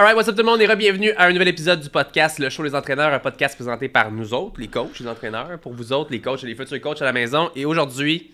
Alright, what's up tout le monde et bienvenue à un nouvel épisode du podcast Le Show des entraîneurs, un podcast présenté par nous autres, les coachs, les entraîneurs, pour vous autres, les coachs et les futurs coachs à la maison. Et aujourd'hui,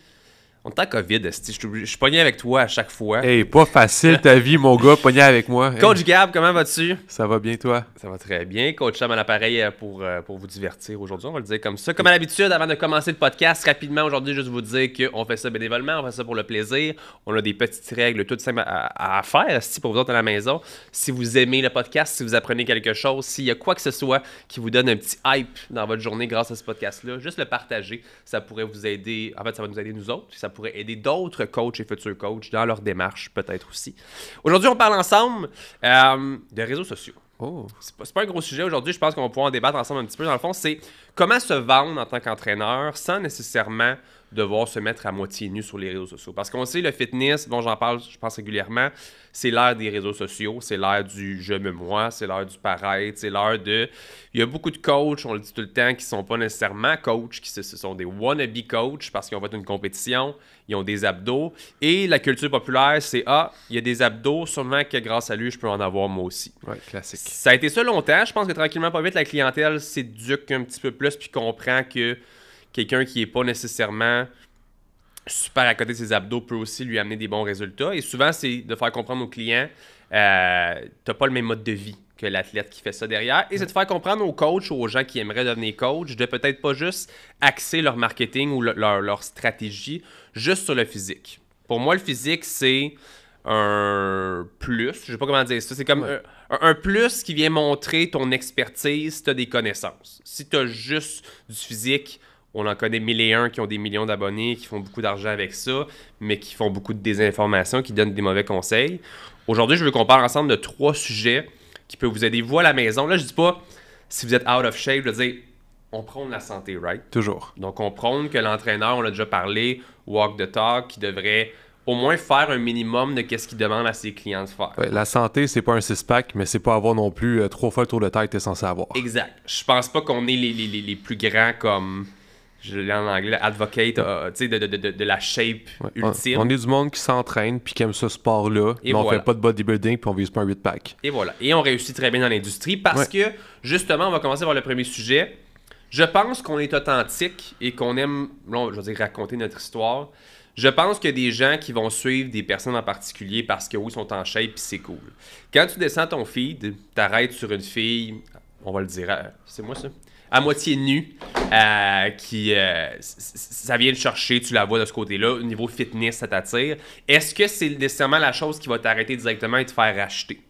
on est en COVID, Je suis pogné avec toi à chaque fois. Hey, pas facile ta vie, mon gars, pogné avec moi. Coach Gab, comment vas-tu? Ça va bien, toi? Ça va très bien. Coach Sam à l'appareil euh, pour, euh, pour vous divertir aujourd'hui. On va le dire comme ça. Comme à l'habitude, avant de commencer le podcast, rapidement aujourd'hui, juste vous dire qu'on fait ça bénévolement, on fait ça pour le plaisir. On a des petites règles toutes simples à, faire, si pour vous autres à la maison. Si vous aimez le podcast, si vous apprenez quelque chose, s'il y a quoi que ce soit qui vous donne un petit hype dans votre journée grâce à ce podcast-là, juste le partager. Ça pourrait vous aider. En fait, ça va nous aider nous autres pourrait aider d'autres coachs et futurs coachs dans leur démarche, peut-être aussi. Aujourd'hui, on parle ensemble euh, de réseaux sociaux. Oh. C'est pas, pas, un gros sujet aujourd'hui, je pense qu'on va pouvoir en débattre ensemble un petit peu. Dans le fond, c'est comment se vendre en tant qu'entraîneur sans nécessairement devoir se mettre à moitié nu sur les réseaux sociaux. Parce qu'on sait, le fitness, bon, j'en parle, je pense régulièrement, c'est l'ère des réseaux sociaux, c'est l'ère du je me moi, c'est l'ère du paraître, c'est l'ère de. Il y a beaucoup de coachs, on le dit tout le temps, qui ne sont pas nécessairement coachs, qui ce sont des wannabe coachs parce qu'ils ont fait une compétition, ils ont des abdos. Et la culture populaire, c'est Ah, il y a des abdos, sûrement que grâce à lui, je peux en avoir moi aussi. Ouais, classique. Ça a été ça longtemps. Je pense que tranquillement, pas vite, la clientèle s'éduque un petit peu plus puis comprend que quelqu'un qui n'est pas nécessairement super à côté de ses abdos peut aussi lui amener des bons résultats. Et souvent, c'est de faire comprendre aux clients, euh, tu n'as pas le même mode de vie que l'athlète qui fait ça derrière. Et c'est de faire comprendre aux coachs, ou aux gens qui aimeraient devenir coach, de peut-être pas juste axer leur marketing ou leur, stratégie juste sur le physique. Pour moi, le physique, c'est un plus. Je ne sais pas comment dire ça. C'est comme un, plus qui vient montrer ton expertise, si tu as des connaissances. Si tu as juste du physique, on en connaît mille et un qui ont des millions d'abonnés, qui font beaucoup d'argent avec ça, mais qui font beaucoup de désinformation, qui donnent des mauvais conseils. Aujourd'hui, je veux qu'on parle ensemble de trois sujets qui peuvent vous aider, vous, à la maison. Là, je dis pas si vous êtes out of shape, je veux dire, on prône la santé, right? Toujours. Donc, on prône que l'entraîneur, on l'a déjà parlé, walk the talk, qui devrait au moins faire un minimum de qu'est-ce qu'il demande à ses clients de faire. la santé, c'est pas un six-pack, mais c'est pas avoir non plus euh, trois fois le tour de tête que t'es censé avoir. Exact. Je pense pas qu'on est les, les, plus grands comme je l'ai en anglais, advocate tu sais, de, la shape ultime. On, est du monde qui s'entraîne puis qui aime ce sport-là, mais voilà. on fait pas de bodybuilding puis on vise pas un 8-pack. Et voilà. Et on réussit très bien dans l'industrie parce que, justement, on va commencer par le premier sujet. Je pense qu'on est authentique et qu'on aime, je veux dire, raconter notre histoire. Je pense qu'il y a des gens qui vont suivre des personnes en particulier parce que sont en shape puis c'est cool. Quand tu descends ton feed, t'arrêtes sur une fille, on va le dire, hein, c'est moi ça, à moitié nu, euh, qui euh, ça vient le chercher, tu la vois de ce côté-là. Au niveau fitness, ça t'attire. Est-ce que c'est nécessairement la chose qui va t'arrêter directement et te faire racheter?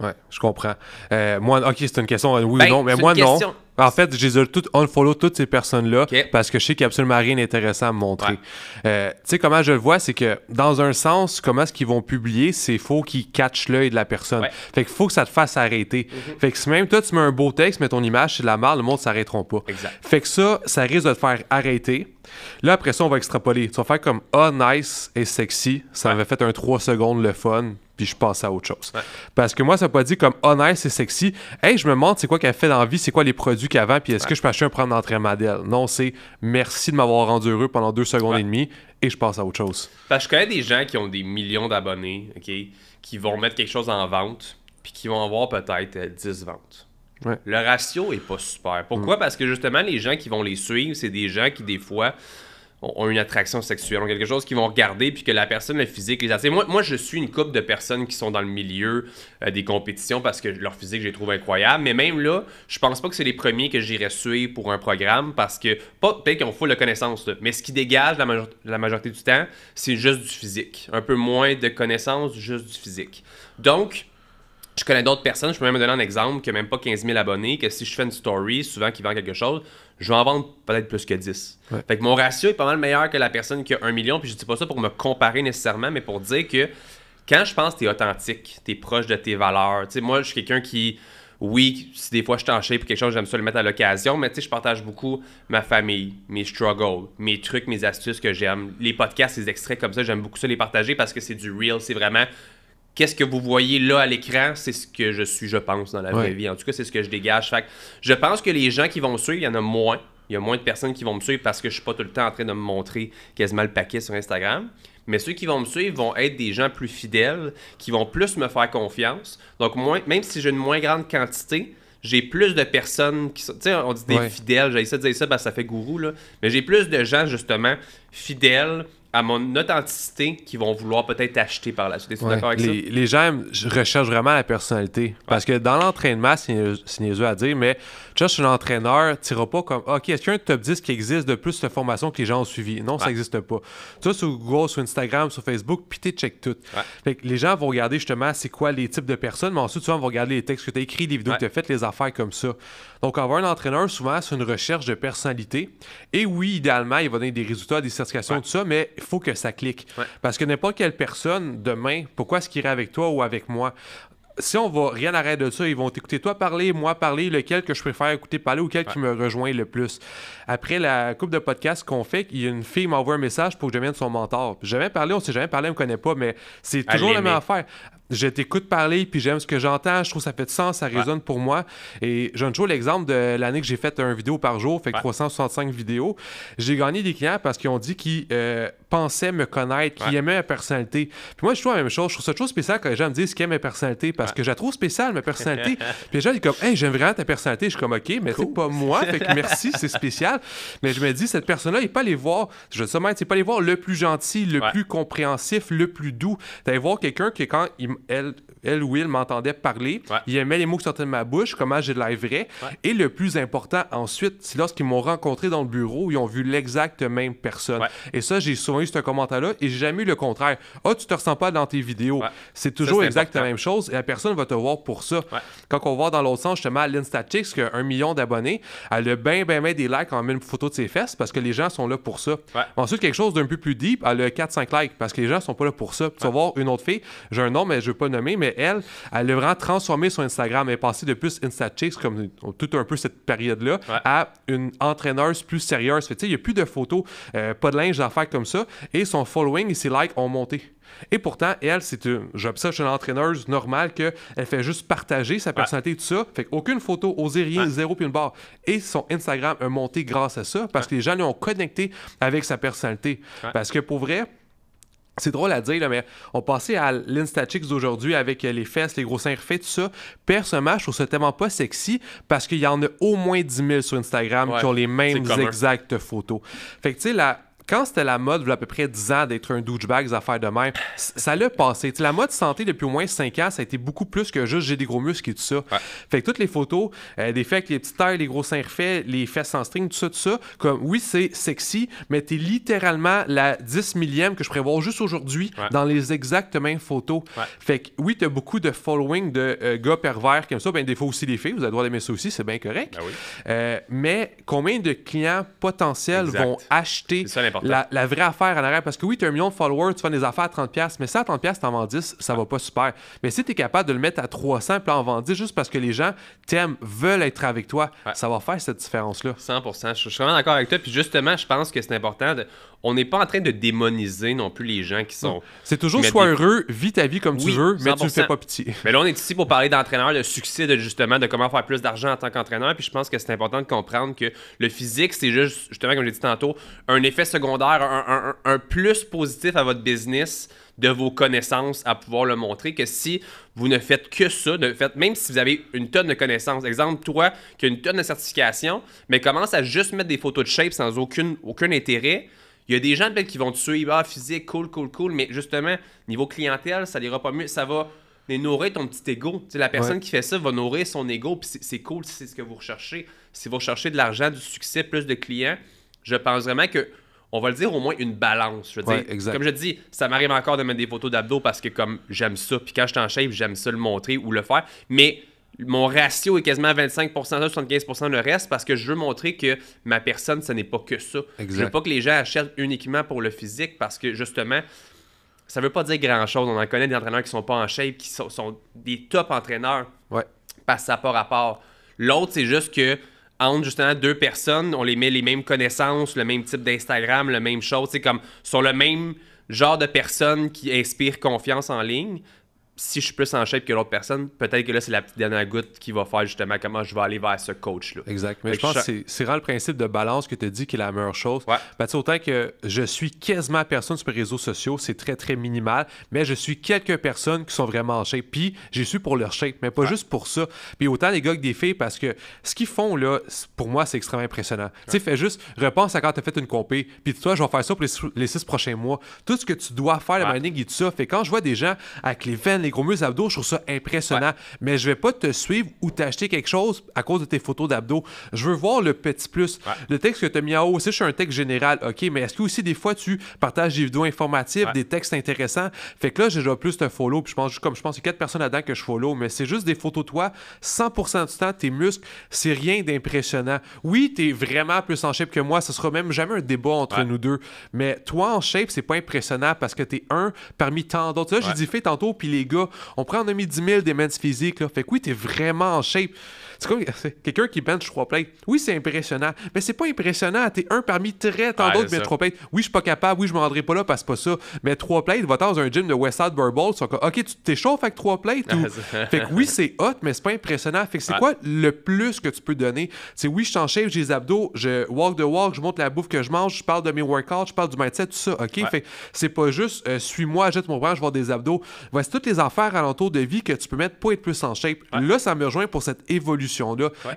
Ouais, je comprends. Euh, moi, ok, c'est une question oui ou ben, non, mais moi, non. En fait, j'ai les tout toutes unfollow toutes ces personnes-là parce que je sais qu'il n'y a absolument rien d'intéressant à me montrer. Euh, tu sais, comment je le vois, c'est que dans un sens, comment est-ce qu'ils vont publier, c'est faux qu'ils catchent l'œil de la personne. Fait que faut que ça te fasse arrêter. Mhm. Fait que si même toi, tu mets un beau texte, mais ton image, c'est la marre, le monde ne s'arrêteront pas. Fait que ça, ça risque de te faire arrêter. Là, après ça, on va extrapoler. Tu vas faire comme Ah, nice et sexy. Ça va m'avait fait un 3 secondes le fun je passe à autre chose. Parce que moi, ça n'a pas dit comme honnête oh, et sexy. Hey, je me demande c'est quoi qu'elle fait dans la vie, c'est quoi les produits qu'elle vend, puis est-ce que je peux acheter un programme d'entraînement d'elle. Non, c'est merci de m'avoir rendu heureux pendant deux secondes et demie et je passe à autre chose. Parce que je connais des gens qui ont des millions d'abonnés, OK, qui vont mettre quelque chose en vente, puis qui vont avoir peut-être 10 euh, ventes. Le ratio est pas super. Pourquoi? Mm. Parce que justement, les gens qui vont les suivre, c'est des gens qui, des fois, ont une attraction sexuelle, ont quelque chose qu'ils vont regarder, puis que la personne, le physique, les Moi, moi, je suis une couple de personnes qui sont dans le milieu euh, des compétitions parce que leur physique, je les trouve incroyable. Mais même là, je pense pas que c'est les premiers que j'irais suivre pour un programme parce que, pas peut-être qu'ils ont full de connaissances, mais ce qui dégage la, la majorité du temps, c'est juste du physique. Un peu moins de connaissances, juste du physique. Donc, je connais d'autres personnes, je peux même me donner un exemple qui n'a même pas 15 000 abonnés, que si je fais une story, souvent qui vend quelque chose, je vais en vendre peut-être plus que 10. Fait que mon ratio est pas mal meilleur que la personne qui a un million. Puis je dis pas ça pour me comparer nécessairement, mais pour dire que quand je pense que tu es authentique, tu es proche de tes valeurs. Tu sais, moi, je suis quelqu'un qui. Oui, si des fois je suis en pour quelque chose, j'aime ça le mettre à l'occasion, mais tu sais, je partage beaucoup ma famille, mes struggles, mes trucs, mes astuces que j'aime. Les podcasts, les extraits comme ça, j'aime beaucoup ça les partager parce que c'est du real, c'est vraiment qu'est-ce que vous voyez là à l'écran, c'est ce que je suis, je pense, dans la vraie vie. En tout cas, c'est ce que je dégage. je pense que les gens qui vont me suivre, il y en a moins. Il y a moins de personnes qui vont me suivre parce que je suis pas tout le temps en train de me montrer quasiment le paquet sur Instagram. Mais ceux qui vont me suivre vont être des gens plus fidèles, qui vont plus me faire confiance. Donc, même si j'ai une moins grande quantité, j'ai plus de personnes qui sont. Tu sais, on dit des fidèles, j'ai essayé de dire ça ben, ça fait gourou, là. Mais j'ai plus de gens, justement, fidèles à mon authenticité qu'ils vont vouloir peut-être acheter par la suite. d'accord avec les, ça? Les gens recherchent je recherche vraiment la personnalité. Parce que dans l'entraînement, c'est niaiseux à dire, mais tu un entraîneur, tu pas comme OK, est-ce qu'il y a un top 10 qui existe de plus de formation que les gens ont suivi? Non, ça n'existe pas. Tu vois, sur Google, sur Instagram, sur Facebook, puis tu check tout. Fait les gens vont regarder justement c'est quoi les types de personnes, mais ensuite, souvent, vont regarder les textes que tu as écrits, les vidéos que tu as faites, les affaires comme ça. Donc, avoir un entraîneur, souvent, c'est une recherche de personnalité. Et oui, idéalement, il va donner des résultats, des certifications, tout ça, mais il faut que ça clique. Parce que n'importe quelle personne, demain, pourquoi est-ce qu'il irait avec toi ou avec moi? si on va rien arrêter de ça, ils vont écouter toi parler, moi parler, lequel que je préfère écouter parler ou quel qui me rejoint le plus. Après la coupe de podcast qu'on fait, il y a une fille envoyé un message pour que je devienne son mentor. jamais parlé, on s'est jamais parlé, on me connaît pas, mais c'est toujours la même affaire je t'écoute parler, puis j'aime ce que j'entends, je trouve ça fait de sens, ça résonne pour moi. Et je donne toujours l'exemple de l'année que j'ai fait un vidéo par jour, fait 365 vidéos. J'ai gagné des clients parce qu'ils ont dit qu'ils euh, pensaient me connaître, qu'ils aimaient ma personnalité. Puis moi, je trouve la même chose. Je trouve ça toujours spécial quand les gens me disent qu'ils aiment ma personnalité parce que je la trouve ma personnalité. puis les gens sont comme, hey, j'aime vraiment ta personnalité. Je suis comme, OK, mais c'est pas moi, fait que merci, c'est spécial. Mais je me dis, cette personne-là, il n'est pas les voir, je sais c'est pas les voir le plus gentil, le plus compréhensif, le plus doux. D'aller voir quelqu'un qui, quand il El... elle ou il m'entendait parler. Il aimait les mots qui sortaient de ma bouche, comment j'ai de l'air vrai. Et le plus important ensuite, c'est lorsqu'ils m'ont rencontré dans le bureau, ils ont vu l'exacte même personne. Et ça, j'ai souvent eu ce commentaire-là et j'ai jamais eu le contraire. Ah, oh, tu te ressens pas dans tes vidéos. C'est toujours exactement la même chose et la personne va te voir pour ça. Quand on va dans l'autre sens, justement, à l'Instatix, qui a un million d'abonnés, elle a bien, bien, bien des likes en même photo de ses fesses parce que les gens sont là pour ça. Ensuite, quelque chose d'un peu plus deep, elle a 4-5 likes parce que les gens sont pas là pour ça. Tu vas voir une autre fille, j'ai un nom, mais je veux pas nommer, mais elle, elle a vraiment transformé son Instagram. Elle est passée de plus InstaChicks, comme tout un peu cette période-là, à une entraîneuse plus sérieuse. il n'y a plus de photos, euh, pas de linge d'affaires comme ça. Et son following et ses likes ont monté. Et pourtant, elle, c'est une, j'observe une entraîneuse normale qu'elle fait juste partager sa personnalité et tout ça. Fait aucune photo, oser rien, zéro puis une barre. Et son Instagram a monté grâce à ça parce que les gens lui ont connecté avec sa personnalité. Parce que pour vrai, c'est drôle à dire, mais on passait à l'Instatix d'aujourd'hui avec les fesses, les gros seins refaits, tout ça. Personnellement, je trouve ça tellement pas sexy parce qu'il y en a au moins 10 000 sur Instagram qui ont les mêmes exactes photos. Fait que, tu sais, la quand c'était la mode, il y a à peu près 10 ans, d'être un douchebag, des affaires de même, ça l'a passé. la mode santé depuis au moins 5 ans, ça a été beaucoup plus que juste j'ai des gros muscles et tout ça. Fait que toutes les photos, euh, des faits avec les petites tailles, les gros seins refaits, les fesses en string, tout ça, tout ça, comme oui, c'est sexy, mais t'es littéralement la 10 millième que je prévois juste aujourd'hui dans les exactes mêmes photos. Fait que oui, t'as beaucoup de following de euh, gars pervers comme ça, ben des fois aussi des filles, vous avez le droit d'aimer ça aussi, c'est bien correct. Ben euh, mais combien de clients potentiels vont acheter ça, la, vraie affaire en arrière, parce que oui, tu as un million de followers, tu fais des affaires à 30$, mais ça, à 30$, tu en vends 10, ça va pas super. Mais si tu es capable de le mettre à 300 puis en vendre 10 juste parce que les gens t'aiment, veulent être avec toi, ça va faire cette différence-là. 100%. Je, suis vraiment d'accord avec toi. Puis justement, je pense que c'est important. on n'est pas en train de démoniser non plus les gens qui sont. Mm. C'est toujours sois heureux, vis ta vie comme tu veux, mais tu ne fais pas pitié. Mais là, on est ici pour parler d'entraîneur, de succès, de justement, de comment faire plus d'argent en tant qu'entraîneur. Puis je pense que c'est important de comprendre que le physique, c'est juste, justement, comme j'ai dit tantôt, un effet secondaire secondaire, un, plus positif à votre business de vos connaissances à pouvoir le montrer que si vous ne faites que ça, de fait même si vous avez une tonne de connaissances. Exemple, toi qui as une tonne de certifications, mais commence à juste mettre des photos de shape sans aucune, aucun intérêt. Il y a des gens peut-être qui vont te suivre, ah, physique, cool, cool, cool, mais justement, niveau clientèle, ça n'ira pas mieux, ça va nourrir ton petit ego. la personne qui fait ça va nourrir son ego, puis c'est cool si c'est ce que vous recherchez. Si vous recherchez de l'argent, du succès, plus de clients, je pense vraiment que on va le dire, au moins une balance. Je veux dire, Comme je dis, ça m'arrive encore de mettre des photos d'abdos parce que comme j'aime ça, puis quand je suis en shape, j'aime ça le montrer ou le faire. Mais mon ratio est quasiment 25 75 le reste parce que je veux montrer que ma personne, ce n'est pas que ça. Je Je veux pas que les gens achètent uniquement pour le physique parce que justement, ça veut pas dire grand-chose. On en connaît des entraîneurs qui sont pas en shape, qui sont, des top entraîneurs. Ouais. Parce que ça n'a pas rapport. L'autre, c'est juste que entre justement deux personnes, on les met les mêmes connaissances, le même type d'Instagram, le même chose, c'est comme sont le même genre de personnes qui inspirent confiance en ligne, si je suis plus en shape que l'autre personne, peut-être que là, c'est la petite dernière goutte qui va faire justement comment je vais aller vers ce coach-là. Exact. Mais je pense que c'est vraiment le principe de balance que tu dis qui est la meilleure chose. Ben, autant que je suis quasiment personne sur les réseaux sociaux, c'est très, très minimal, mais je suis quelques personnes qui sont vraiment en shape. Puis, j'ai su pour leur shape, mais pas juste pour ça. Puis, autant les gars que des filles, parce que ce qu'ils font, là, pour moi, c'est extrêmement impressionnant. Tu sais, fais juste, repense à quand tu as fait une compé, puis toi, je vais faire ça pour les, six prochains mois. Tout ce que tu dois faire, le mining et ça. Fait quand je vois des gens avec les veines les gros muscles abdos, je trouve ça impressionnant. Mais je vais pas te suivre ou t'acheter quelque chose à cause de tes photos d'abdos. Je veux voir le petit plus. Le texte que tu as mis en haut, c'est je suis un texte général, OK, mais est-ce que aussi des fois tu partages des vidéos informatives, des textes intéressants? Fait que là, j'ai déjà plus de follow. Puis je pense, comme je pense, il y a quatre personnes là-dedans que je follow, mais c'est juste des photos de toi. 100% du temps, tes muscles, c'est rien d'impressionnant. Oui, tu es vraiment plus en shape que moi. Ce sera même jamais un débat entre nous deux. Mais toi, en shape, c'est pas impressionnant parce que tu es un parmi tant d'autres. Là, j'ai dit fait tantôt, puis les on prend, en demi 10 000 des mens physiques. Fait que oui, t'es vraiment en shape. C'est quelqu'un qui bench trois plates. Oui, c'est impressionnant, mais c'est pas impressionnant. T'es un parmi très tant d'autres d'autres, mais trois plates. Oui, je suis pas capable. Oui, je m'en rendrai pas là parce que pas ça. Mais trois plates, va dans un gym de Westside Burbles. OK, tu t'échauffes avec trois plates. Ou... oui, c'est hot, mais c'est pas impressionnant. Fait c'est quoi le plus que tu peux donner? C'est oui, je suis en j'ai les abdos, je walk the walk, je monte la bouffe que je mange, je parle de mes workouts, je parle du mindset, tout ça. OK? Fait c'est pas juste euh, suis-moi, jette mon bras, je vois des abdos. C'est toutes les affaires alentour de vie que tu peux mettre pour être plus en shape. Là, ça me rejoint pour cette évolution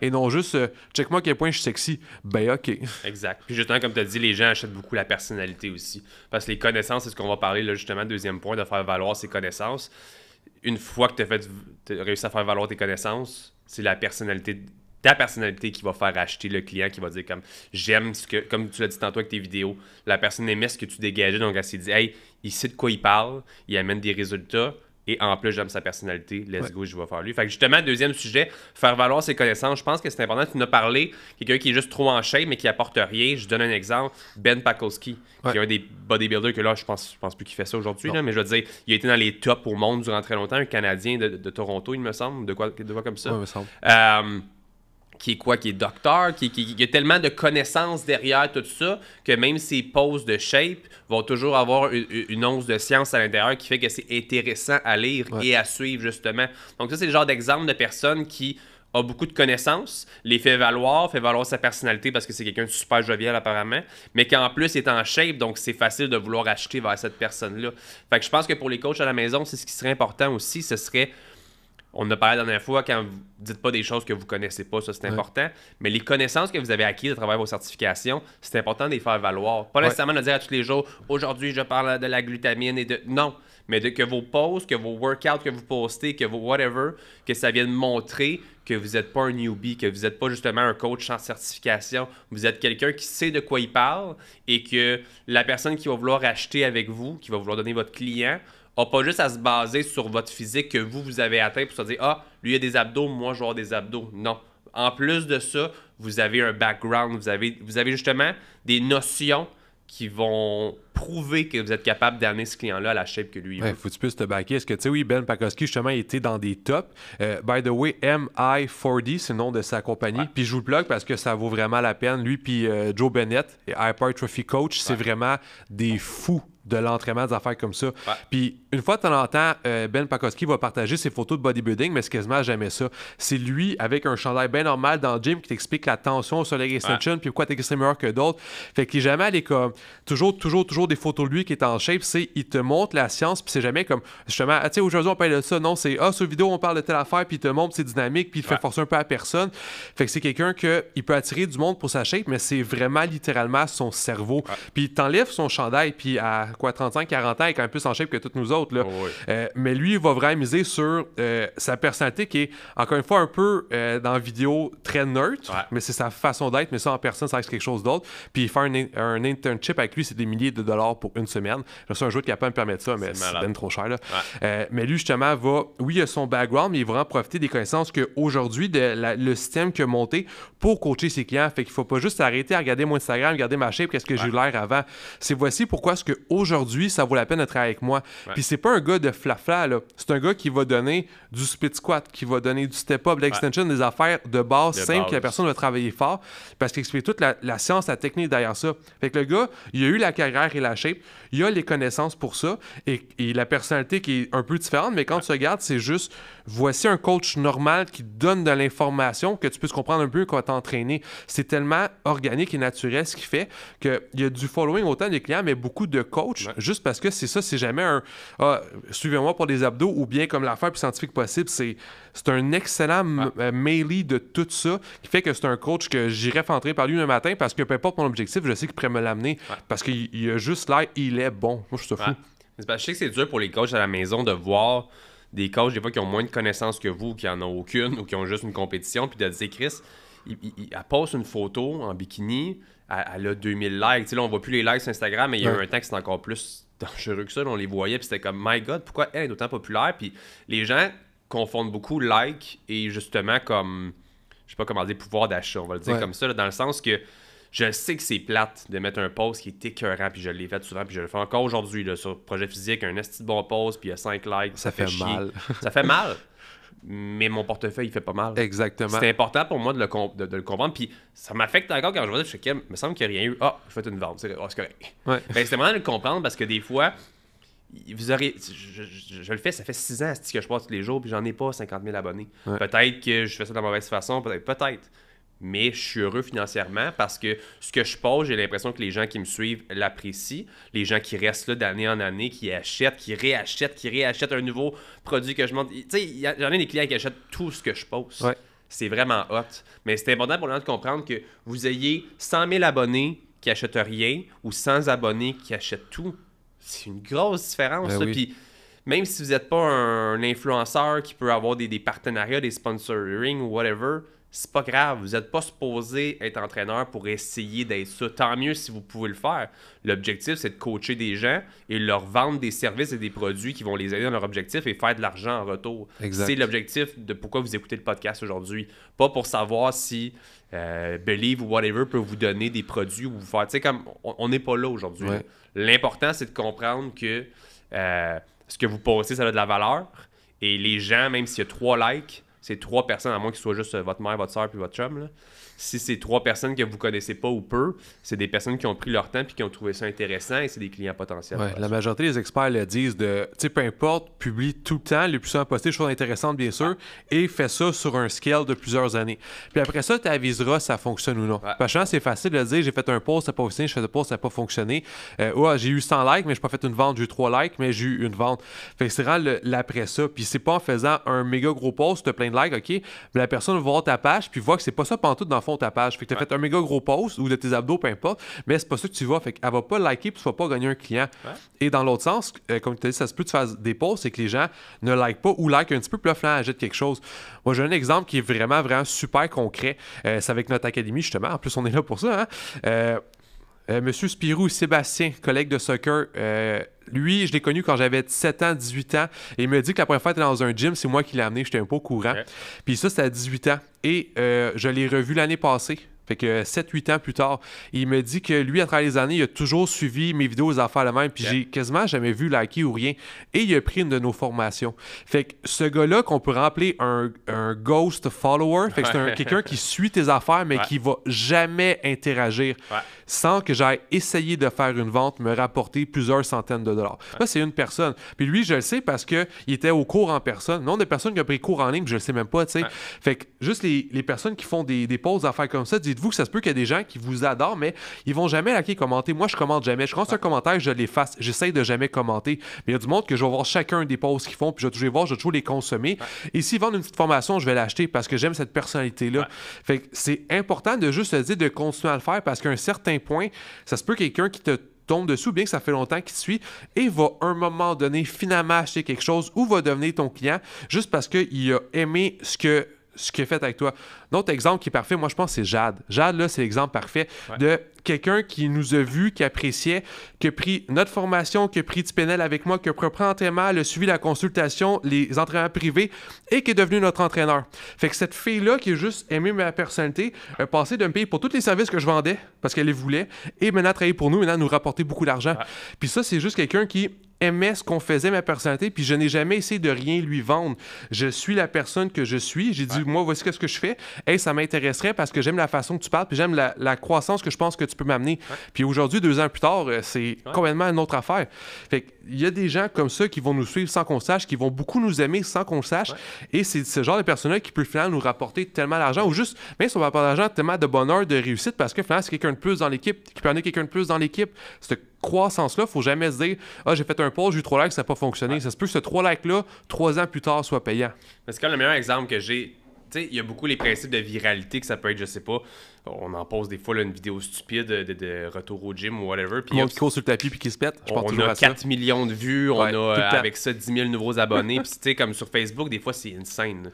et non juste euh, check-moi quel point je suis sexy. Ben, OK. Exact. Puis justement, comme tu as dit, les gens achètent beaucoup la personnalité aussi. Parce que les connaissances, c'est ce qu'on va parler là, justement, deuxième point, de faire valoir ses connaissances. Une fois que tu as, réussi à faire valoir tes connaissances, c'est la personnalité ta personnalité qui va faire acheter le client, qui va dire comme j'aime ce que, comme tu l'as dit tantôt avec tes vidéos, la personne aimait ce que tu dégageais, donc elle s'est dit, hey, il sait de quoi il parle, il amène des résultats, et en plus, j'aime sa personnalité. Let's go, je vais faire lui. Fait que justement, deuxième sujet, faire valoir ses connaissances. Je pense que c'est important. Tu nous as parlé, quelqu'un qui est juste trop en chaîne, mais qui apporte rien. Je donne un exemple. Ben Pakowski, qui est un des bodybuilders que là, je pense, je pense plus qu'il fait ça aujourd'hui. Mais je veux dire, il a été dans les tops au monde durant très longtemps. Un Canadien de, Toronto, il me semble. De quoi, de comme ça. il me semble. Euh, qui est quoi, qui est docteur, qui, qui, a tellement de connaissances derrière tout ça que même ses poses de shape vont toujours avoir une, once de science à l'intérieur qui fait que c'est intéressant à lire et à suivre justement. Donc ça, c'est le genre d'exemple de personne qui a beaucoup de connaissances, les fait valoir, fait valoir sa personnalité parce que c'est quelqu'un de super jovial apparemment, mais qui en plus est en shape, donc c'est facile de vouloir acheter vers cette personne-là. Fait que je pense que pour les coachs à la maison, c'est ce qui serait important aussi, ce serait on a parlé la dernière fois, quand vous dites pas des choses que vous connaissez pas, ça c'est important. Mais les connaissances que vous avez acquises à travers vos certifications, c'est important de les faire valoir. Pas nécessairement de dire à tous les jours, aujourd'hui je parle de la glutamine et de. Non, mais de que vos posts, que vos workouts que vous postez, que vos whatever, que ça vienne montrer que vous n'êtes pas un newbie, que vous n'êtes pas justement un coach sans certification. Vous êtes quelqu'un qui sait de quoi il parle et que la personne qui va vouloir acheter avec vous, qui va vouloir donner votre client, a pas juste à se baser sur votre physique que vous, vous avez atteint pour se dire Ah, lui il a des abdos, moi je vais avoir des abdos. Non. En plus de ça, vous avez un background, vous avez, vous avez justement des notions qui vont prouver que vous êtes capable d'amener ce client-là à la shape que lui ouais, veut. Faut que tu puisses te baquer. Est-ce que tu sais, oui, Ben Pakoski, justement, était dans des tops. Euh, by the way, mi 40 c'est le nom de sa compagnie. Puis je vous le plug parce que ça vaut vraiment la peine. Lui, puis euh, Joe Bennett, et Trophy Coach, c'est vraiment des fous de l'entraînement, des affaires comme ça. Puis une fois de temps en temps, euh, Ben Pakoski va partager ses photos de bodybuilding, mais c'est quasiment jamais ça. C'est lui avec un chandail bien normal dans le gym qui t'explique la tension sur les extensions, puis pourquoi t'es meilleur que d'autres. Fait qu'il jamais les comme toujours, toujours, toujours des photos de lui qui est en shape. C'est il te montre la science, puis c'est jamais comme justement, ah, tu sais, aujourd'hui on parle de ça. Non, c'est ah, sur vidéo on parle de telle affaire, puis il te montre, c'est dynamique, puis il fait forcer un peu à personne. Fait que c'est quelqu'un il peut attirer du monde pour sa shape, mais c'est vraiment littéralement son cerveau. Puis il t'enlève son chandail, puis à quoi, 35-40 ans, est quand même plus en shape que tous nous autres. Oh euh, mais lui, il va vraiment miser sur euh, sa personnalité qui est, encore une fois, un peu euh, dans la vidéo très neutre, mais c'est sa façon d'être, mais ça, en personne, ça reste quelque chose d'autre. Puis il fait un, internship avec lui, c'est des milliers de dollars pour une semaine. suis un joueur qui a pas me permettre ça, mais c'est bien trop cher. mais lui, justement, va, oui, il a son background, mais il va vraiment profiter des connaissances qu'aujourd'hui, le système qu'il a monté pour coacher ses clients, fait qu'il faut pas juste arrêter à regarder mon Instagram, regarder ma shape, qu'est-ce que j'ai eu l'air avant. C'est voici pourquoi ce que aujourd'hui, ça vaut la peine de travailler avec moi. Puis c'est pas un gars de flafla, là. C'est un gars qui va donner du split squat, qui va donner du step-up, de l'extension, des affaires de base simple simples que la personne va travailler fort parce qu'il explique toute la, science, la technique derrière ça. Fait que le gars, il a eu la carrière et la shape, il a les connaissances pour ça et, la personnalité qui est un peu différente, mais quand tu regardes, c'est juste voici un coach normal qui donne de l'information que tu puisses comprendre un peu quand t'entraîner. C'est tellement organique et naturel ce qui fait qu'il y a du following autant des clients, mais beaucoup de coachs juste parce que c'est ça, c'est jamais un ah, suivez-moi pour des abdos ou bien comme l'affaire plus scientifique possible. C'est, un excellent melee euh, de tout ça qui fait que c'est un coach que j'irai rentrer par lui le matin parce que peu importe mon objectif, je sais qu'il pourrait me l'amener parce qu'il a juste l'air, il est bon. Moi, je suis fou. je sais que c'est dur pour les coachs à la maison de voir des coachs, des fois, qui ont moins de connaissances que vous, qui en ont aucune ou qui ont juste une compétition, puis de dire, Chris, il, passe elle poste une photo en bikini, elle, a 2000 likes. T'sais, là, on voit plus les likes sur Instagram, mais il y a eu un temps que c'était encore plus dangereux que ça. on les voyait, puis c'était comme, my God, pourquoi elle est autant populaire? Puis les gens confondent beaucoup likes et justement comme, je sais pas comment dire, pouvoir d'achat, on va le dire comme ça, dans le sens que je sais que c'est plate de mettre un post qui est écœurant, puis je l'ai fait souvent, puis je le fais encore aujourd'hui, sur Projet Physique, un esti de bon post, puis il y a 5 likes. Ça, fait mal. ça fait mal. mais mon portefeuille, il fait pas mal. Exactement. C'est important pour moi de le, le comprendre. Puis ça m'affecte encore quand je vois ça. Je me semble qu'il n'y a rien eu. Ah, oh, je fais une vente. C'est ah, correct. Ben, c'est vraiment de le comprendre parce que des fois, vous aurez, je, le fais, ça fait six ans que je passe tous les jours, puis j'en ai pas 50 000 abonnés. Peut-être que je fais ça de la mauvaise façon, Peut-être mais je suis heureux financièrement parce que ce que je pose, j'ai l'impression que les gens qui me suivent l'apprécient. Les gens qui restent là d'année en année, qui achètent, qui réachètent, qui réachètent un nouveau produit que je monte. Tu sais, j'en ai des clients qui achètent tout ce que je pose. C'est vraiment hot. Mais c'est important pour les gens de comprendre que vous ayez 100 000 abonnés qui achètent rien ou 100 abonnés qui achètent tout. C'est une grosse différence. Ben Puis même si vous n'êtes pas un, influenceur qui peut avoir des, des partenariats, des sponsoring ou whatever, c'est pas grave. Vous n'êtes pas supposé être entraîneur pour essayer d'être ça. Tant mieux si vous pouvez le faire. L'objectif, c'est de coacher des gens et leur vendre des services et des produits qui vont les aider dans leur objectif et faire de l'argent en retour. C'est l'objectif de pourquoi vous écoutez le podcast aujourd'hui. Pas pour savoir si euh, Believe ou whatever peut vous donner des produits ou vous faire. Tu sais, comme on n'est pas là aujourd'hui. L'important, c'est de comprendre que euh, ce que vous pensez ça a de la valeur. Et les gens, même s'il y a trois likes, c'est trois personnes, à moins que soient juste euh, votre mère, votre soeur puis votre chum. Là si c'est trois personnes que vous connaissez pas ou peu, c'est des personnes qui ont pris leur temps puis qui ont trouvé ça intéressant et c'est des clients potentiels. la majorité des experts le disent de, tu peu importe, publie tout le temps le plus souvent possible, choses intéressantes bien sûr, et fais ça sur un scale de plusieurs années. Puis après ça, tu aviseras si ça fonctionne ou non. Parce que c'est facile de dire, j'ai fait un post, ça n'a pas fonctionné, je fais un post, ça n'a pas fonctionné. Euh, ouais, j'ai eu 100 likes, mais je n'ai pas fait une vente, j'ai eu 3 likes, mais j'ai eu une vente. Fait que c'est vraiment l'après ça. Puis c'est pas en faisant un méga gros post, tu plein de likes, ok, la personne va voir ta page, puis voit que c'est pas ça pantoute dans fond ta page. Fait que tu fait un méga gros post ou de tes abdos, peu importe, mais c'est pas ça que tu vas. Fait qu'elle va pas liker puis tu vas pas gagner un client. Et dans l'autre sens, euh, comme tu as ça se peut que tu des posts et que les gens ne likent pas ou likent un petit peu, plus là, jette quelque chose. Moi, j'ai un exemple qui est vraiment, vraiment super concret. Euh, c'est avec notre académie, justement. En plus, on est là pour ça. Hein? Euh, euh, Monsieur Spirou, Sébastien, collègue de soccer, euh, lui, je l'ai connu quand j'avais 17 ans, 18 ans, il me dit que la première fois, était dans un gym, c'est moi qui l'ai amené, j'étais un peu courant. Puis ça, c'était à 18 ans. Et euh, je l'ai revu l'année passée, fait que 7-8 ans plus tard, il me dit que lui, à travers les années, il a toujours suivi mes vidéos aux affaires la même, puis j'ai quasiment jamais vu liker ou rien. Et il a pris une de nos formations. Fait que ce gars-là, qu'on peut rappeler un, ghost follower, fait que c'est quelqu'un qui suit tes affaires, mais qui va jamais interagir sans que j'aille essayer de faire une vente, me rapporter plusieurs centaines de dollars. Là, c'est une personne. Puis lui, je le sais parce qu'il était au cours en personne. non des personnes qui ont pris cours en ligne, je le sais même pas, tu sais. Fait que juste les, personnes qui font des, pauses d'affaires comme ça, disent vous que ça se peut qu'il y a des gens qui vous adorent, mais ils vont jamais liker, commenter. Moi, je commente jamais. Je commence un commentaire, je l'efface. J'essaie de jamais commenter. Mais il y a du monde que je vais voir chacun des posts qu'ils font, puis je vais toujours les voir, je vais toujours les consommer. Et s'ils vendent une petite formation, je vais l'acheter parce que j'aime cette personnalité-là. Fait c'est important de juste se dire de continuer à le faire parce qu'à un certain point, ça se peut quelqu'un qui te tombe dessous, bien que ça fait longtemps qu'il te suit, et va à un moment donné finalement acheter quelque chose ou va devenir ton client juste parce qu'il a aimé ce que ce qu'il a fait avec toi. notre exemple qui est parfait, moi, je pense, c'est Jade. Jade, là, c'est l'exemple parfait de quelqu'un qui nous a vus, qui appréciait, qui a pris notre formation, qui a pris du PNL avec moi, qui a pris un entraînement, le a suivi la consultation, les entraînements privés et qui est devenu notre entraîneur. Fait que cette fille-là, qui a juste aimé ma personnalité, a passé de me pour tous les services que je vendais parce qu'elle les voulait et maintenant travailler pour nous, maintenant nous rapporter beaucoup d'argent. Puis ça, c'est juste quelqu'un qui aimait ce qu'on faisait, ma personnalité, puis je n'ai jamais essayé de rien lui vendre. Je suis la personne que je suis. J'ai dit, moi, voici ce que je fais. Hey, ça m'intéresserait parce que j'aime la façon que tu parles, puis j'aime la, croissance que je pense que tu peux m'amener. Puis aujourd'hui, deux ans plus tard, euh, c'est complètement une autre affaire. Fait que il y a des gens comme ça qui vont nous suivre sans qu'on sache, qui vont beaucoup nous aimer sans qu'on sache. Et c'est ce genre de personnes là qui peut finalement nous rapporter tellement d'argent ou juste, même si on va pas d'argent, tellement de bonheur, de réussite parce que finalement, c'est quelqu'un de plus dans l'équipe, qui peut amener quelqu'un de plus dans l'équipe. Cette croissance-là, il faut jamais se dire Ah, j'ai fait un post, j'ai eu trois likes, ça n'a pas fonctionné. Ça se peut que ce trois likes-là, trois ans plus tard, soit payant. C'est comme le meilleur exemple que j'ai il y a beaucoup les principes de viralité que ça peut être, je sais pas, on en pose des fois une vidéo stupide de, retour au gym ou whatever. Puis on qui court sur le tapis puis qui se pète. on a 4 millions de vues, on a avec ça 10 000 nouveaux abonnés. puis tu sais, comme sur Facebook, des fois c'est insane.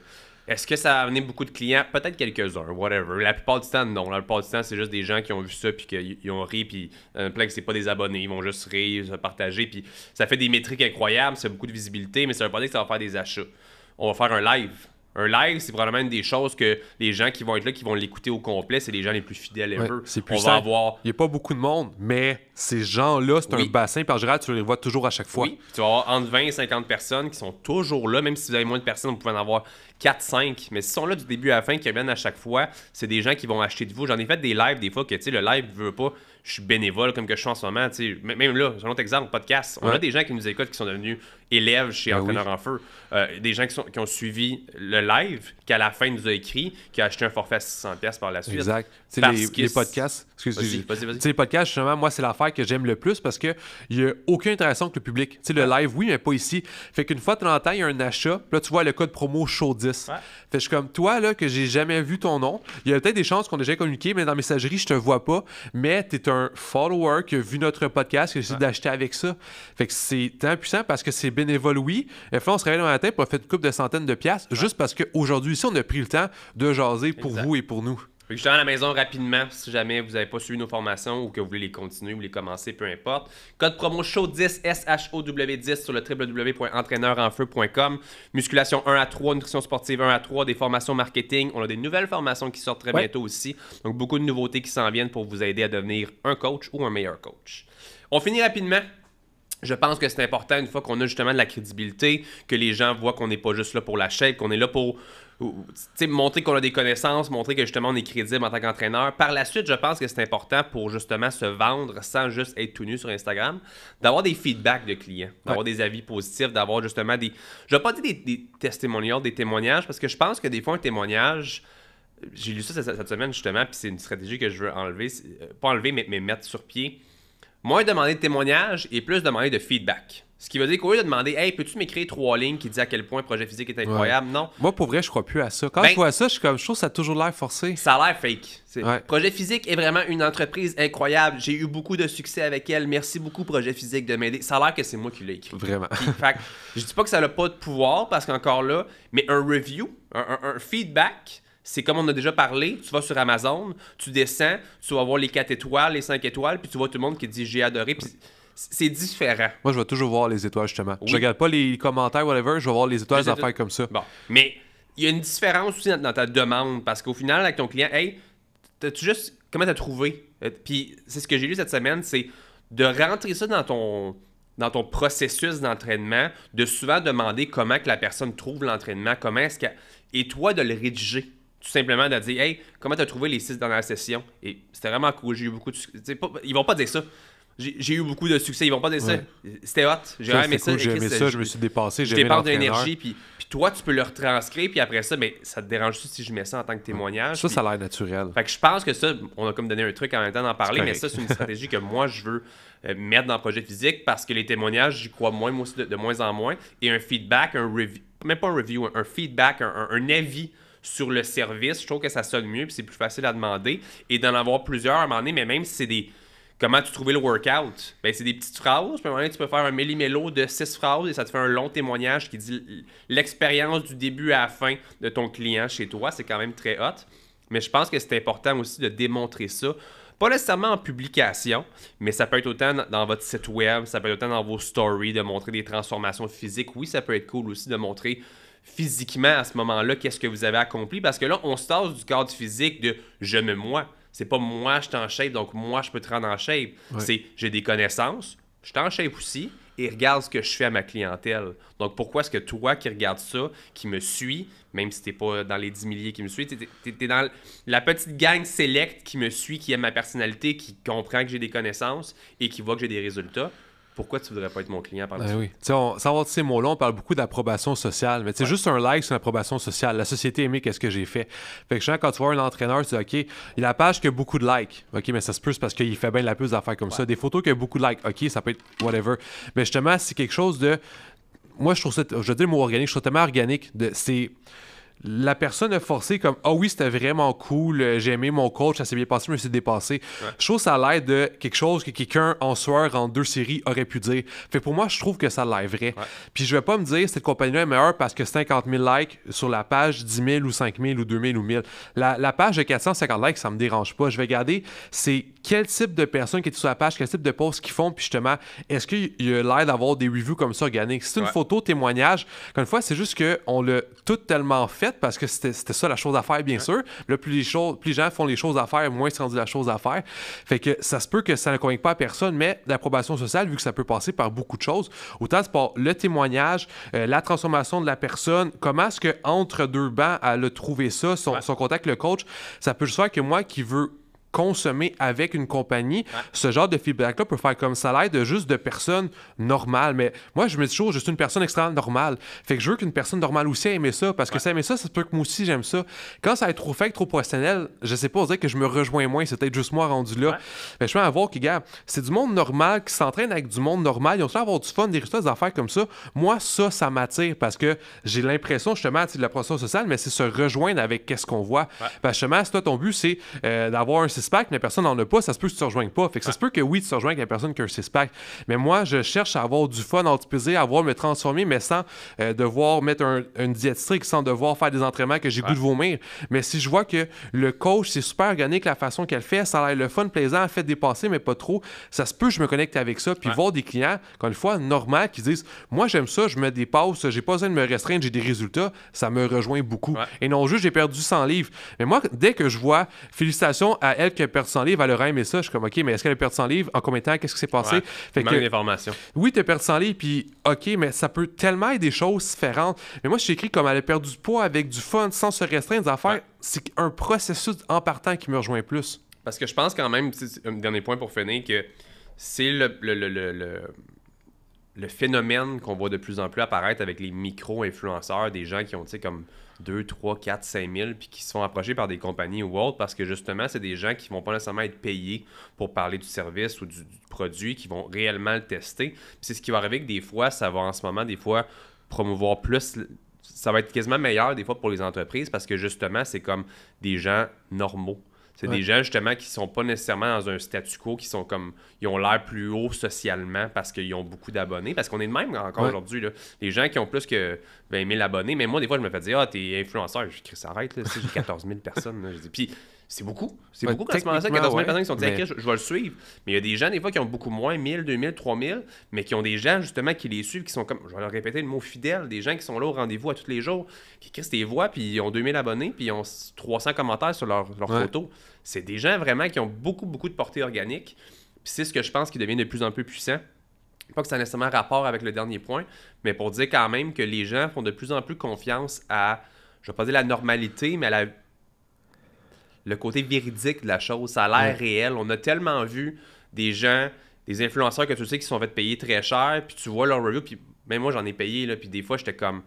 Est-ce que ça a amené beaucoup de clients Peut-être quelques-uns, whatever. La plupart du temps, non. La plupart du temps, c'est juste des gens qui ont vu ça puis qui ont ri. Puis euh, plein que c'est pas des abonnés, ils vont juste rire, se partager. Puis ça fait des métriques incroyables, c'est beaucoup de visibilité, mais ça veut pas dire que ça va faire des achats. On va faire un live un live, c'est probablement une des choses que les gens qui vont être là, qui vont l'écouter au complet, c'est les gens les plus fidèles à c'est avoir... Il n'y a pas beaucoup de monde, mais ces gens-là, c'est un bassin. Par général, tu les vois toujours à chaque fois. Oui. Tu vas avoir entre 20 et 50 personnes qui sont toujours là, même si vous avez moins de personnes, vous pouvez en avoir 4, 5. Mais s'ils sont là du début à la fin, qui reviennent à chaque fois, c'est des gens qui vont acheter de vous. J'en ai fait des lives des fois que, le live veut pas je suis bénévole comme que je suis en ce moment. Même là, selon un exemple, podcast. On a des gens qui nous écoutent qui sont devenus élèves chez ben Entraîneur en Feu. Euh, des gens qui, sont, qui, ont suivi le live, qui à la fin nous a écrit, qui a acheté un forfait à 600$ par la suite. Exact. Parce les podcasts, parce Tu podcast, justement, moi, c'est l'affaire que j'aime le plus parce qu'il n'y a aucune interaction avec le public. Tu sais, le live, oui, mais pas ici. Fait qu'une fois que tu l'entends, il y a un achat. là, tu vois le code promo chaud 10. Fait que je suis comme toi, là, que j'ai jamais vu ton nom. Il y a peut-être des chances qu'on ait déjà communiqué, mais dans messagerie, je te vois pas. Mais tu es un follower qui a vu notre podcast, qui a essayé d'acheter avec ça. Fait que c'est impuissant parce que c'est bénévole, oui. Et là, on se réveille dans la tête pour faire une coupe de centaines de piastres juste parce qu'aujourd'hui, ici, on a pris le temps de jaser pour vous et pour nous. Fait à la maison rapidement si jamais vous n'avez pas suivi nos formations ou que vous voulez les continuer ou les commencer, peu importe. Code promo SHOW10, S-H-O-W-10 sur le www.entraîneurenfeu.com. Musculation 1 à 3, nutrition sportive 1 à 3, des formations marketing. On a des nouvelles formations qui sortent très bientôt aussi. Donc beaucoup de nouveautés qui s'en viennent pour vous aider à devenir un coach ou un meilleur coach. On finit rapidement je pense que c'est important, une fois qu'on a justement de la crédibilité, que les gens voient qu'on n'est pas juste là pour la chaîne, qu'on est là pour montrer qu'on a des connaissances, montrer que justement on est crédible en tant qu'entraîneur. Par la suite, je pense que c'est important pour justement se vendre sans juste être tout nu sur Instagram, d'avoir des feedbacks de clients, d'avoir des avis positifs, d'avoir justement des. Je vais pas dire des, des testimonials, des témoignages, parce que je pense que des fois un témoignage j'ai lu ça cette, semaine justement, puis c'est une stratégie que je veux enlever, euh, pas enlever, mais, mais mettre sur pied. Moins demander de témoignages et plus demander de feedback. Ce qui veut dire qu'au lieu de demander Hey, peux-tu m'écrire trois lignes qui disent à quel point Projet Physique est incroyable Non. Moi, pour vrai, je crois plus à ça. Quand je ben, vois ça, je, comme, je trouve que ça a toujours l'air forcé. Ça a l'air fake. Projet Physique est vraiment une entreprise incroyable. J'ai eu beaucoup de succès avec elle. Merci beaucoup, Projet Physique, de m'aider. Ça a l'air que c'est moi qui l'ai Vraiment. Je je dis pas que ça n'a pas de pouvoir, parce qu'encore là, mais un review, un, feedback, c'est comme on a déjà parlé, tu vas sur Amazon, tu descends, tu vas voir les 4 étoiles, les 5 étoiles, puis tu vois tout le monde qui dit j'ai adoré c'est différent. Moi, je vais toujours voir les étoiles, justement. Je Je regarde pas les commentaires, whatever, je vais voir les étoiles, en affaires comme ça. Mais il y a une différence aussi dans ta demande, parce qu'au final, avec ton client, hey, t'as-tu juste. Comment t'as trouvé euh, Puis c'est ce que j'ai lu cette semaine, c'est de rentrer ça dans ton dans ton processus d'entraînement, de souvent demander comment que la personne trouve l'entraînement, comment est-ce Et toi, de le rédiger tout simplement de dire Hey, comment t'as trouvé les six dernières sessions Et c'était vraiment cool, j'ai eu beaucoup de. ils vont pas dire ça. J'ai eu beaucoup de succès. Ils vont pas dire ça. C'était hot. J'ai aimé ça. J'ai aimé ça, je me suis dépassé. J'ai de l'énergie. Puis, puis toi, tu peux le retranscrire. Puis après ça, mais ça te dérange juste si je mets ça en tant que témoignage. Ça, ça a l'air naturel. Fait que je pense que ça, on a comme donné un truc en même temps d'en parler. Mais ça, c'est une stratégie que moi, je veux euh, mettre dans le projet physique parce que les témoignages, j'y crois moins, moi de, moins en moins. Et un feedback, un review, même pas un review, un, feedback, un, avis sur le service, je trouve que ça sonne mieux. Puis c'est plus facile à demander. Et d'en avoir plusieurs à un moment donné, mais même si c'est des Comment tu trouvais le workout? Ben, c'est des petites phrases. à un moment tu peux faire un méli-mélo de six phrases et ça te fait un long témoignage qui dit l'expérience du début à la fin de ton client chez toi. C'est quand même très hot. Mais je pense que c'est important aussi de démontrer ça. Pas nécessairement en publication, mais ça peut être autant dans votre site web, ça peut être autant dans vos stories, de montrer des transformations physiques. Oui, ça peut être cool aussi de montrer physiquement à ce moment-là qu'est-ce que vous avez accompli parce que là, on se tasse du cadre physique de je me moi c'est pas moi, je suis en shape, donc moi, je peux te rendre en shape. C'est j'ai des connaissances, je suis shape aussi, et regarde ce que je fais à ma clientèle. Donc, pourquoi est-ce que toi qui regardes ça, qui me suit même si t'es pas dans les 10 milliers qui me suivent, t'es es, dans la petite gang select qui me suit, qui aime ma personnalité, qui comprend que j'ai des connaissances et qui voit que j'ai des résultats, pourquoi tu voudrais pas être mon client par la ben suite? Oui. savoir ces mots-là, on parle beaucoup d'approbation sociale, mais c'est juste un like, sur une sociale. La société aimée, qu'est-ce que j'ai fait? Fait que, quand tu vois un entraîneur, tu dis, OK, il a la page qui a beaucoup de likes. OK, mais ça se peut, parce qu'il fait bien la plus d'affaires comme ça. Des photos qui ont beaucoup de likes. OK, ça peut être whatever. Mais justement, c'est quelque chose de. Moi, je trouve ça. Je dis le mot organique, je trouve tellement organique. C'est la personne a forcé comme Ah oui, c'était vraiment cool, euh, j'ai aimé mon coach, ça s'est bien passé, mais c'est dépassé. Je trouve ça a l'air de quelque chose que quelqu'un en soir en deux séries aurait pu dire. Fait pour moi, je trouve que ça l'aide vrai. Puis je vais pas me dire cette compagnie-là est meilleure parce que 50 000 likes sur la page, 10 000 ou 5 000 ou 2 000 ou 1000. La, la page de 450 likes, ça me dérange pas. Je vais garder c'est quel type de personnes qui est sur la page, quel type de posts qu'ils font, puis justement, est-ce qu'il y a l'air d'avoir des reviews comme ça organiques? C'est une photo témoignage. une fois, c'est juste qu'on l'a tout tellement fait parce que c'était ça la chose à faire, bien sûr. Là, plus les, plus gens font les choses à faire, moins c'est rendu la chose à faire. Fait que ça se peut que ça ne convainque pas à personne, mais l'approbation sociale, vu que ça peut passer par beaucoup de choses, autant c'est par le témoignage, euh, la transformation de la personne, comment est-ce qu'entre deux bancs, elle a trouvé ça, son, contact, le coach, ça peut se faire que moi qui veux consommer avec une compagnie, ce genre de feedback-là peut faire comme ça l'aide de juste de personnes normales. Mais moi, je me dis toujours, je suis une personne extrêmement normale. Fait que je veux qu'une personne normale aussi aime ça, parce que ça aime ça, ça peut que moi aussi j'aime ça. Quand ça va être trop fake, trop professionnel, je sais pas, on que je me rejoins moins, c'est peut-être juste moi rendu là. Mais je veux avoir que, gars, c'est du monde normal qui s'entraîne avec du monde normal, ils ont toujours avoir du fun, des résultats, des affaires comme ça. Moi, ça, ça m'attire parce que j'ai l'impression, justement, de la pression sociale, mais c'est se rejoindre avec qu'est-ce qu'on voit. Parce justement, ton but, c'est euh, d'avoir pack mais personne n'en a pas, ça se peut que tu te rejoignes pas. Fait que ça se peut que oui, tu te rejoignes avec la personne qui a un six-pack. Mais moi, je cherche à avoir du fun, à plaisir, à voir me transformer, mais sans euh, devoir mettre un, une diète stricte, sans devoir faire des entraînements que j'ai goût de vomir. Mais si je vois que le coach, c'est super organique la façon qu'elle fait, ça a l'air le fun, plaisant, elle fait dépasser, mais pas trop, ça se peut je me connecte avec ça. Puis voir des clients, encore une fois, normal, qui disent Moi, j'aime ça, je me dépasse, j'ai pas besoin de me restreindre, j'ai des résultats, ça me rejoint beaucoup. Et non juste, j'ai perdu 100 livres. Mais moi, dès que je vois, félicitations à elle peut qu'elle a perdu son livres, elle aurait aimé ça. Je suis comme, OK, mais est-ce qu'elle a perdu son livre En combien de temps? Qu'est-ce qui s'est passé? fait que, Oui, tu as perdu son livre puis OK, mais ça peut tellement être des choses différentes. Mais moi, je écrit comme elle a perdu du poids avec du fun, sans se restreindre, des affaires. C'est un processus en partant qui me rejoint plus. Parce que je pense quand même, un dernier point pour finir, que c'est le, le, le, le phénomène qu'on voit de plus en plus apparaître avec les micro-influenceurs, des gens qui ont, tu sais, comme 2, 3, 4, 5 000, puis qui se font approcher par des compagnies ou autres, parce que justement, c'est des gens qui ne vont pas nécessairement être payés pour parler du service ou du, produit, qui vont réellement le tester. C'est ce qui va arriver que des fois, ça va en ce moment, des fois, promouvoir plus ça va être quasiment meilleur des fois pour les entreprises parce que justement, c'est comme des gens normaux c'est des gens justement qui sont pas nécessairement dans un statu quo, qui sont comme. Ils ont l'air plus haut socialement parce qu'ils ont beaucoup d'abonnés. Parce qu'on est de même encore aujourd'hui. Les gens qui ont plus que 20 000 abonnés. Mais moi, des fois, je me fais dire Ah, t'es influenceur. Je dis Chris, arrête, j'ai 14 000 personnes. Je dis, puis c'est beaucoup. C'est beaucoup quand tu penses à 14 000 personnes qui sont dit, je, vais le suivre. Mais il y a des gens, des fois, qui ont beaucoup moins, 1000, 2000, 3000, mais qui ont des gens, justement, qui les suivent, qui sont comme, je vais leur répéter le mot fidèle, des gens qui sont là au rendez-vous à tous les jours, qui crissent des voix, puis ils ont 2000 abonnés, puis ils ont 300 commentaires sur leurs leur photos. C'est des gens vraiment qui ont beaucoup, beaucoup de portée organique. Puis c'est ce que je pense qui devient de plus en plus puissant. Pas que ça a nécessairement rapport avec le dernier point, mais pour dire quand même que les gens font de plus en plus confiance à, je vais pas dire la normalité, mais à la le côté véridique de la chose. Ça a l'air réel. On a tellement vu des gens, des influenceurs que tu sais qui sont fait payer très cher, puis tu vois leur review, puis même moi j'en ai payé, là, puis des fois j'étais comme.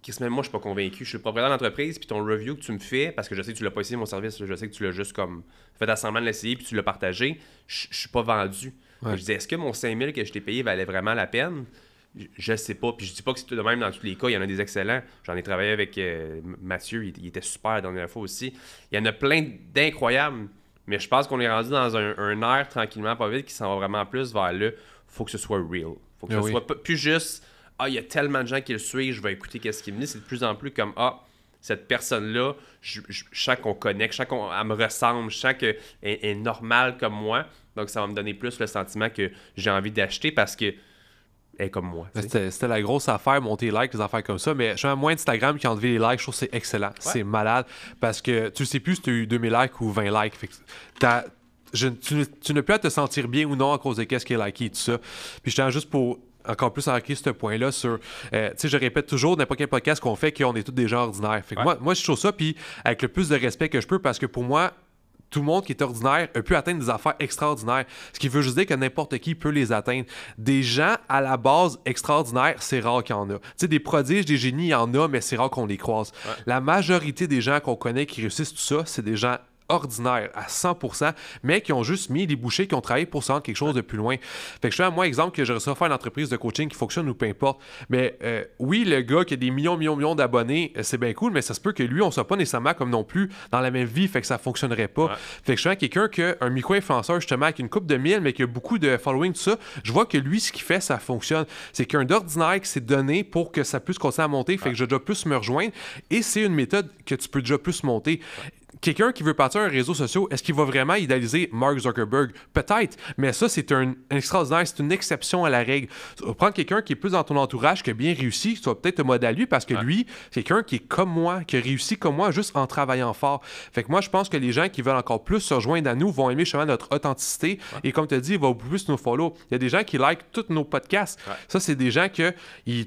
Qu'est-ce même moi, je suis pas convaincu. Je suis le propriétaire l'entreprise. puis ton review que tu me fais, parce que je sais que tu l'as pas essayé mon service, je sais que tu l'as juste comme fait à de l'essayer, puis tu l'as partagé, je, suis pas vendu. Je disais, est-ce que mon 5000 que je t'ai payé valait vraiment la peine? je sais pas. Puis je dis pas que c'est tout de même dans tous les cas. Il y en a des excellents. J'en ai travaillé avec euh, Mathieu. Il, était super la dernière fois aussi. Il y en a plein d'incroyables. Mais je pense qu'on est rendu dans un, air tranquillement, pas vite, qui s'en va vraiment plus vers le faut que ce soit real. faut que ah ce soit plus juste Ah, il y a tellement de gens qui le suivent, je vais écouter qu'est-ce qu'il me dit. C'est de plus en plus comme Ah, cette personne-là, chaque qu'on connecte, chaque qu'on me ressemble, chaque est, normal comme moi. Donc ça va me donner plus le sentiment que j'ai envie d'acheter parce que comme moi. C'était la grosse affaire, monter les likes, les affaires comme ça. Mais je suis moins Instagram qui a enlevé les likes, je trouve que c'est excellent. C'est malade parce que tu sais plus si tu as eu 2000 likes ou 20 likes. tu, tu ne peux à te sentir bien ou non à cause de qu'est-ce qui est liké et tout ça. Puis je tiens juste pour encore plus enrichir ce point-là sur. Euh, tu sais, je répète toujours, n'importe quel podcast qu'on fait, on est tous des gens ordinaires. moi, moi, je trouve ça, puis avec le plus de respect que je peux, parce que pour moi, tout le monde qui est ordinaire a pu atteindre des affaires extraordinaires. Ce qui veut juste dire que n'importe qui peut les atteindre. Des gens à la base extraordinaires, c'est rare qu'il y en a. Tu sais, des prodiges, des génies, il y en a, mais c'est rare qu'on les croise. La majorité des gens qu'on connaît qui réussissent tout ça, c'est des gens ordinaire à 100%, mais qui ont juste mis des bouchées, qui ont travaillé pour se rendre quelque chose de plus loin. Fait que je fais un moi exemple que je reçois faire une entreprise de coaching qui fonctionne ou peu importe. Mais euh, oui, le gars qui a des millions, millions, millions d'abonnés, euh, c'est bien cool, mais ça se peut que lui, on soit pas nécessairement comme non plus dans la même vie, fait que ça fonctionnerait pas. Fait que je suis quelqu'un que un micro-influenceur justement avec une coupe de mille, mais qui a beaucoup de following tout ça, je vois que lui, ce qu'il fait, ça fonctionne. C'est qu'un d'ordinaire qui s'est donné pour que ça puisse continuer à monter, fait que je dois plus me rejoindre. Et c'est une méthode que tu peux déjà plus monter quelqu'un qui veut partir un réseau social, est-ce qu'il va vraiment idéaliser Mark Zuckerberg? Peut-être, mais ça, c'est un extraordinaire, c'est une exception à la règle. Prends quelqu'un qui est plus dans ton entourage, qui a bien réussi, tu vas peut-être te à lui parce que lui, c'est quelqu'un qui est comme moi, qui a réussi comme moi juste en travaillant fort. Fait que moi, je pense que les gens qui veulent encore plus se rejoindre à nous vont aimer chemin notre authenticité et comme tu dis, ils vont beaucoup plus nous follow. Il y a des gens qui likent tous nos podcasts. Ça, c'est des gens que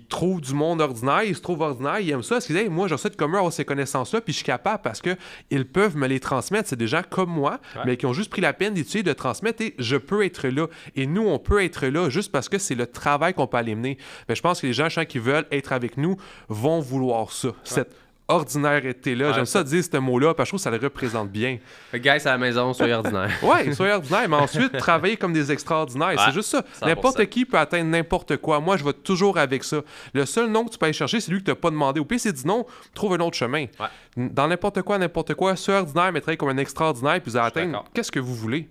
trouvent du monde ordinaire, ils se trouvent ordinaire, ils aiment ça. qu'ils disent, moi, je comme eux, avoir ces connaissances-là, puis je suis capable parce qu'ils peuvent me les transmettre. C'est des gens comme moi, mais qui ont juste pris la peine d'étudier, de transmettre et je peux être là. Et nous, on peut être là juste parce que c'est le travail qu'on peut aller mener. Mais je pense que les gens, qui veulent être avec nous vont vouloir ça. Cette ordinaire était là. J'aime ça dire ce mot-là, parce que je trouve que ça le représente bien. gars, guys à la maison, soyez ordinaire. Oui, soyez ordinaire, mais ensuite, travaillez comme des extraordinaires. c'est juste ça. N'importe qui peut atteindre n'importe quoi. Moi, je vais toujours avec ça. Le seul nom que tu peux aller chercher, c'est lui que tu n'as pas demandé. Au pire, c'est dit non, trouve un autre chemin. Dans n'importe quoi, n'importe quoi, soyez ordinaire, mais travaillez comme un extraordinaire, puis vous allez atteindre qu'est-ce que vous voulez.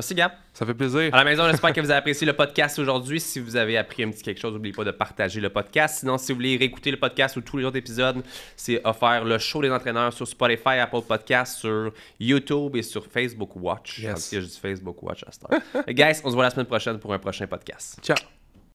Merci, Gab. Ça fait plaisir. À la maison, j'espère que vous avez apprécié le podcast aujourd'hui. Si vous avez appris un petit quelque chose, n'oubliez pas de partager le podcast. Sinon, si vous voulez réécouter le podcast ou tous les autres épisodes, c'est offert le show des entraîneurs sur Spotify, Apple Podcast, sur YouTube et sur Facebook Watch. J'ai Je Facebook Watch à cette Guys, on se voit la semaine prochaine pour un prochain podcast. Ciao.